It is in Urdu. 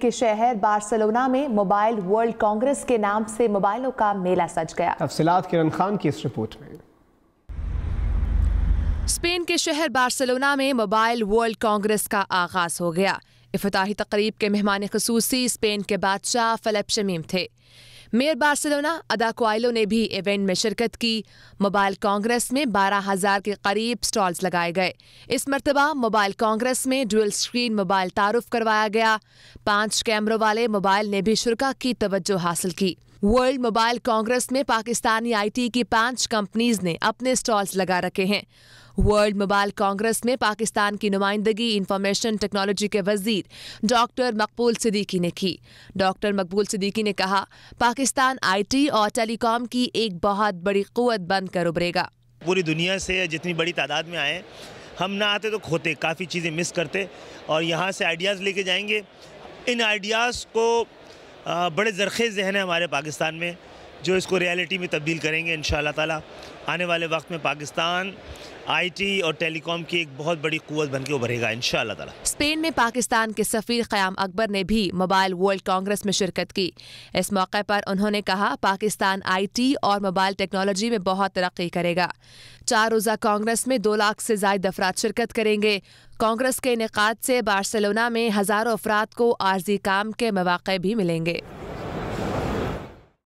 کے شہر بارسلونا میں موبائل ورلڈ کانگریس کے نام سے موبائلوں کا میلہ سج گیا تفصیلات کرن خان کی اس رپورٹ میں اسپین کے شہر بارسلونا میں موبائل ورلڈ کانگریس کا آغاز ہو گیا افتتاحی تقریب کے مہمان خصوصی اسپین کے بادشاہ فلپ شمیم تھے میئر بارسلونا ادا کوائلو نے بھی ایونٹ میں شرکت کی موبائل کانگریس میں بارہ ہزار کے قریب سٹالز لگائے گئے اس مرتبہ موبائل کانگریس میں ڈویل سکرین موبائل تعارف کروایا گیا پانچ کیمروں والے موبائل نے بھی شرکا کی توجہ حاصل کی ورلڈ موبائل کانگریس میں پاکستانی آئی ٹی کی پانچ کمپنیز نے اپنے سٹالز لگا رکھے ہیں ورلڈ موبائل کانگریس میں پاکستان کی نمائندگی انفارمیشن ٹیکنالوجی کے وزیر ڈاکٹر مقبول صدیقی نے کی ڈاکٹر مقبول صدیقی نے کہا پاکستان آئی ٹی اور ٹیلی کام کی ایک بہت بڑی قوت بن کر ابھرے گا پوری دنیا سے جتنی بڑی تعداد میں آئے ہم نہ آتے تو کھوتے کافی چیزیں مس کرتے اور یہاں سے آئیڈیاز لے کے جائیں گے ان آئیڈیاز کو بڑے زرخیز ذہن ہیں ہمارے پاکستان میں جو اس کو ریالٹی میں تبدیل کریں گے ان شاء اللہ تعالیٰ آنے والے وقت میں پاکستان آئی ٹی اور ٹیلی کام کی ایک بہت بڑی قوت بن کے گا اسپین میں پاکستان کے سفیر قیام اکبر نے بھی موبائل ورلڈ کانگریس میں شرکت کی اس موقع پر انہوں نے کہا پاکستان آئی ٹی اور موبائل ٹیکنالوجی میں بہت ترقی کرے گا چار روزہ کانگریس میں دو لاکھ سے زائد افراد شرکت کریں گے کانگریس کے انعقاد سے بارسلونا میں ہزاروں افراد کو عارضی کام کے مواقع بھی ملیں گے